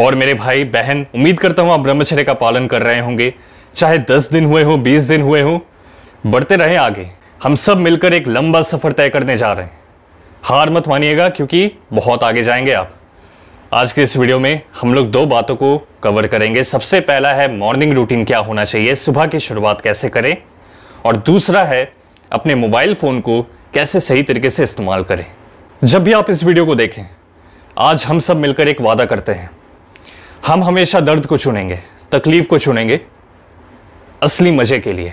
और मेरे भाई बहन उम्मीद करता हूँ आप ब्रह्मचर्य का पालन कर रहे होंगे चाहे दस दिन हुए हों बीस दिन हुए हों बढ़ते रहें आगे हम सब मिलकर एक लंबा सफ़र तय करने जा रहे हैं हार मत मानिएगा क्योंकि बहुत आगे जाएंगे आप आज के इस वीडियो में हम लोग दो बातों को कवर करेंगे सबसे पहला है मॉर्निंग रूटीन क्या होना चाहिए सुबह की शुरुआत कैसे करें और दूसरा है अपने मोबाइल फ़ोन को कैसे सही तरीके से इस्तेमाल करें जब भी आप इस वीडियो को देखें आज हम सब मिलकर एक वादा करते हैं हम हमेशा दर्द को चुनेंगे तकलीफ को चुनेंगे असली मज़े के लिए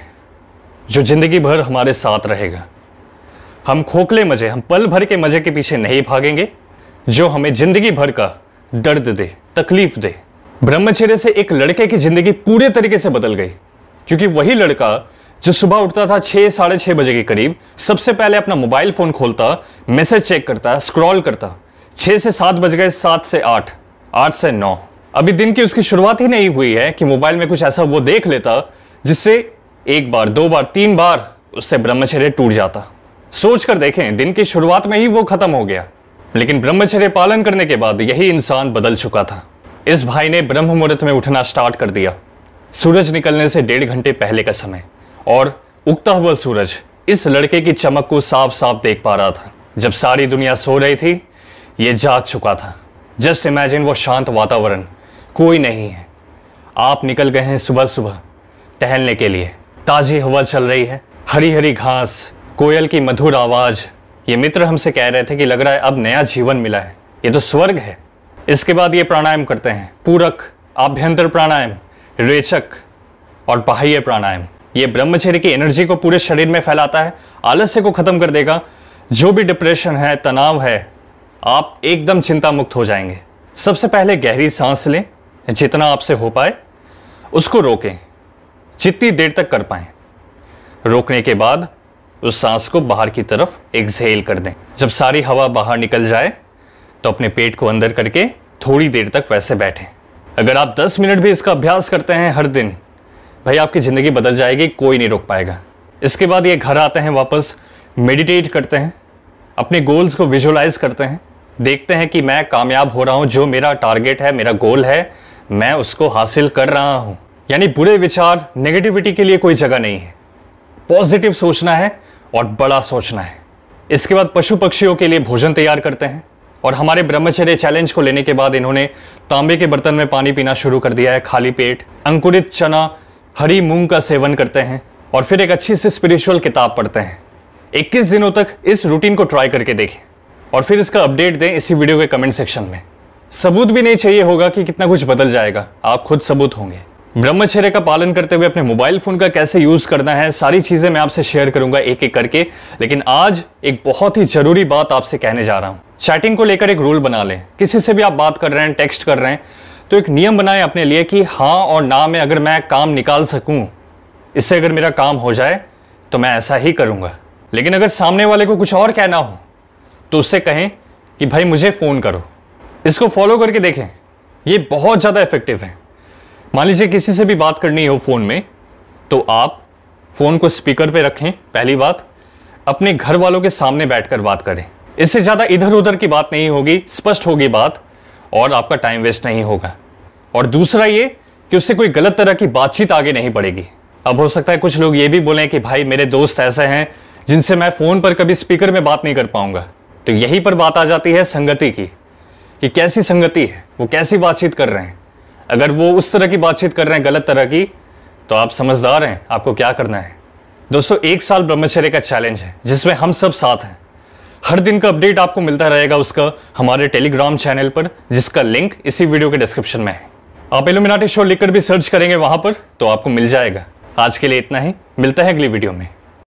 जो ज़िंदगी भर हमारे साथ रहेगा हम खोखले मज़े हम पल भर के मज़े के पीछे नहीं भागेंगे जो हमें ज़िंदगी भर का दर्द दे तकलीफ दे ब्रह्मचर्य से एक लड़के की ज़िंदगी पूरे तरीके से बदल गई क्योंकि वही लड़का जो सुबह उठता था छः साढ़े छः बजे के करीब सबसे पहले अपना मोबाइल फ़ोन खोलता मैसेज चेक करता स्क्रॉल करता छः से सात बज गए सात से आठ आठ से नौ अभी दिन की उसकी शुरुआत ही नहीं हुई है कि मोबाइल में कुछ ऐसा वो देख लेता जिससे एक बार दो बार तीन बार उससे ब्रह्मचर्य टूट जाता सोच कर देखें दिन की शुरुआत में ही वो खत्म हो गया लेकिन ब्रह्मचर्य पालन करने के बाद यही इंसान बदल चुका था इस भाई ने ब्रह्म मुहूर्त में उठना स्टार्ट कर दिया सूरज निकलने से डेढ़ घंटे पहले का समय और उगता हुआ सूरज इस लड़के की चमक को साफ साफ देख पा रहा था जब सारी दुनिया सो रही थी ये जाग चुका था जस्ट इमेजिन वो शांत वातावरण कोई नहीं है आप निकल गए हैं सुबह सुबह टहलने के लिए ताज़ी हवा चल रही है हरी हरी घास कोयल की मधुर आवाज़ ये मित्र हमसे कह रहे थे कि लग रहा है अब नया जीवन मिला है ये तो स्वर्ग है इसके बाद ये प्राणायाम करते हैं पूरक आभ्यंतर प्राणायाम रेचक और बाह्य प्राणायाम ये ब्रह्मचर्य की एनर्जी को पूरे शरीर में फैलाता है आलस्य को ख़त्म कर देगा जो भी डिप्रेशन है तनाव है आप एकदम चिंता मुक्त हो जाएंगे सबसे पहले गहरी सांस लें जितना आपसे हो पाए उसको रोकें जितनी देर तक कर पाए रोकने के बाद उस सांस को बाहर की तरफ एक्सहेल कर दें जब सारी हवा बाहर निकल जाए तो अपने पेट को अंदर करके थोड़ी देर तक वैसे बैठें अगर आप 10 मिनट भी इसका अभ्यास करते हैं हर दिन भाई आपकी ज़िंदगी बदल जाएगी कोई नहीं रोक पाएगा इसके बाद ये घर आते हैं वापस मेडिटेट करते हैं अपने गोल्स को विजुलाइज करते हैं देखते हैं कि मैं कामयाब हो रहा हूँ जो मेरा टारगेट है मेरा गोल है मैं उसको हासिल कर रहा हूँ यानी बुरे विचार नेगेटिविटी के लिए कोई जगह नहीं है पॉजिटिव सोचना है और बड़ा सोचना है इसके बाद पशु पक्षियों के लिए भोजन तैयार करते हैं और हमारे ब्रह्मचर्य चैलेंज को लेने के बाद इन्होंने तांबे के बर्तन में पानी पीना शुरू कर दिया है खाली पेट अंकुरित चना हरी मूंग का सेवन करते हैं और फिर एक अच्छी सी स्पिरिचुअल किताब पढ़ते हैं 21 दिनों तक इस रूटीन को ट्राई करके देखें और फिर इसका अपडेट दें इसी वीडियो के कमेंट सेक्शन में सबूत भी नहीं चाहिए होगा कि कितना कुछ बदल जाएगा आप खुद सबूत होंगे ब्रह्मचर्य का पालन करते हुए अपने मोबाइल फोन का कैसे यूज करना है सारी चीजें मैं आपसे शेयर करूंगा एक एक करके लेकिन आज एक बहुत ही जरूरी बात आपसे कहने जा रहा हूं चैटिंग को लेकर एक रूल बना लें किसी से भी आप बात कर रहे हैं टेक्स्ट कर रहे हैं तो एक नियम बनाएं अपने लिए कि हाँ और ना में अगर मैं काम निकाल सकूं इससे अगर मेरा काम हो जाए तो मैं ऐसा ही करूंगा लेकिन अगर सामने वाले को कुछ और कहना हो तो उससे कहें कि भाई मुझे फ़ोन करो इसको फॉलो करके देखें ये बहुत ज़्यादा इफेक्टिव है मान लीजिए किसी से भी बात करनी हो फ़ोन में तो आप फ़ोन को स्पीकर पे रखें पहली बात अपने घर वालों के सामने बैठकर बात करें इससे ज़्यादा इधर उधर की बात नहीं होगी स्पष्ट होगी बात और आपका टाइम वेस्ट नहीं होगा और दूसरा ये कि उससे कोई गलत तरह की बातचीत आगे नहीं बढ़ेगी अब हो सकता है कुछ लोग ये भी बोलें कि भाई मेरे दोस्त ऐसे हैं जिनसे मैं फ़ोन पर कभी स्पीकर में बात नहीं कर पाऊंगा तो यहीं पर बात आ जाती है संगति की कि कैसी संगति है वो कैसी बातचीत कर रहे हैं अगर वो उस तरह की बातचीत कर रहे हैं गलत तरह की तो आप समझदार हैं आपको क्या करना है दोस्तों एक साल ब्रह्मचर्य का चैलेंज है जिसमें हम सब साथ हैं हर दिन का अपडेट आपको मिलता रहेगा उसका हमारे टेलीग्राम चैनल पर जिसका लिंक इसी वीडियो के डिस्क्रिप्शन में है आप एलोमिनाटी शो लिखकर भी सर्च करेंगे वहां पर तो आपको मिल जाएगा आज के लिए इतना ही मिलता है अगली वीडियो में